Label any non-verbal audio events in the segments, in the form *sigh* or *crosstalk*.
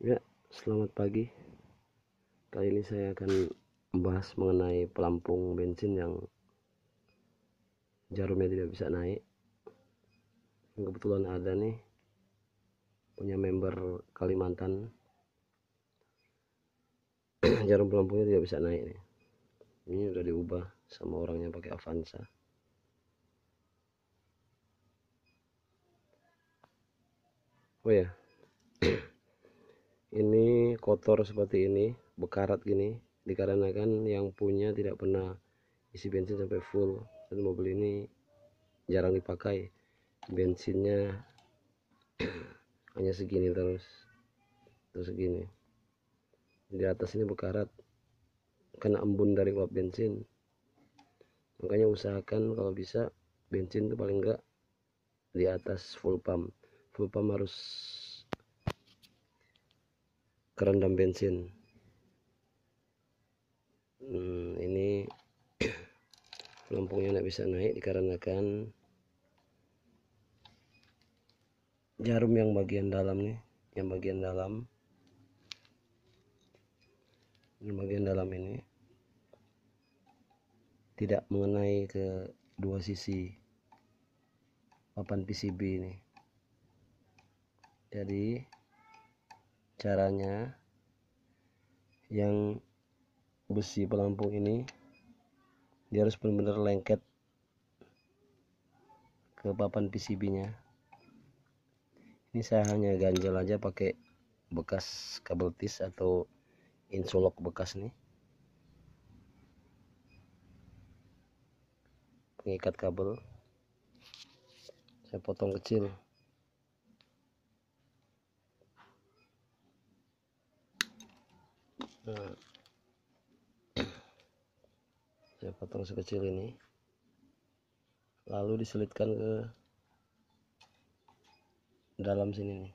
Ya, selamat pagi. Kali ini saya akan membahas mengenai pelampung bensin yang jarumnya tidak bisa naik. Yang kebetulan ada nih punya member Kalimantan. *clears throat* Jarum pelampungnya tidak bisa naik nih. Ini sudah diubah sama orangnya pakai Avanza. Oh ya, ini kotor seperti ini bekarat gini dikarenakan yang punya tidak pernah isi bensin sampai full dan mobil ini jarang dipakai bensinnya *clears throat* hanya segini terus terus segini di atas ini bekarat, kena embun dari uap bensin makanya usahakan kalau bisa bensin itu paling enggak di atas full pump full pump harus kerendam bensin hmm, ini pelampungnya *clears throat* tidak bisa naik dikarenakan jarum yang bagian dalam nih yang bagian dalam yang bagian dalam ini tidak mengenai ke dua sisi papan PCB ini jadi caranya yang besi pelampung ini dia harus benar-benar lengket ke papan PCB nya ini saya hanya ganjel aja pakai bekas kabel tis atau insulok bekas nih pengikat kabel saya potong kecil saya potong sekecil ini lalu diselitkan ke dalam sini nih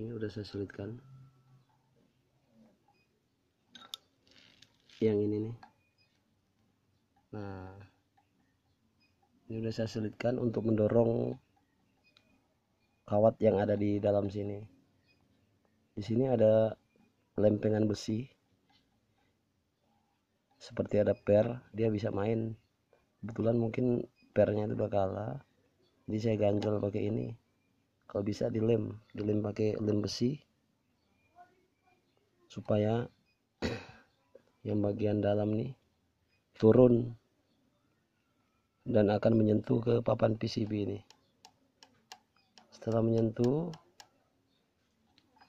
ini udah saya selitkan yang ini nih nah ini udah saya selitkan untuk mendorong kawat yang ada di dalam sini di sini ada lempengan besi seperti ada per dia bisa main kebetulan mungkin pernya itu udah kalah jadi saya ganjel pakai ini kalau bisa dilem dilem pakai lem besi supaya *clears throat* yang bagian dalam nih turun dan akan menyentuh ke papan PCB ini setelah menyentuh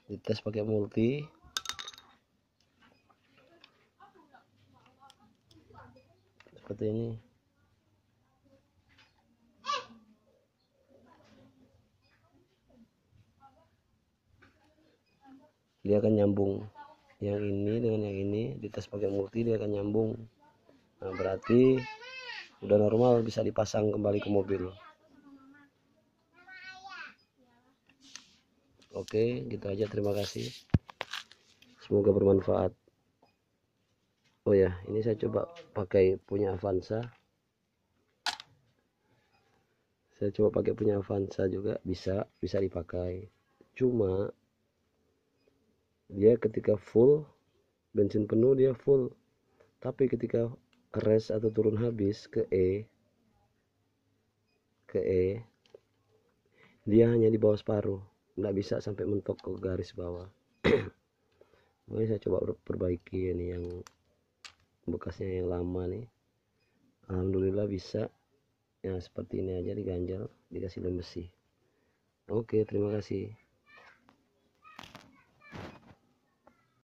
dites pakai multi seperti ini dia akan nyambung yang ini dengan yang ini di tas pakai multi dia akan nyambung nah berarti udah normal bisa dipasang kembali ke mobil oke gitu aja terima kasih semoga bermanfaat oh ya ini saya coba pakai punya Avanza saya coba pakai punya Avanza juga bisa bisa dipakai cuma dia ketika full bensin penuh dia full tapi ketika crash atau turun habis ke E ke E dia hanya di bawah separuh nggak bisa sampai mentok ke garis bawah Oke, *clears throat* saya coba perbaiki ini yang bekasnya yang lama nih Alhamdulillah bisa ya seperti ini aja diganjal dikasih lem besi oke terima kasih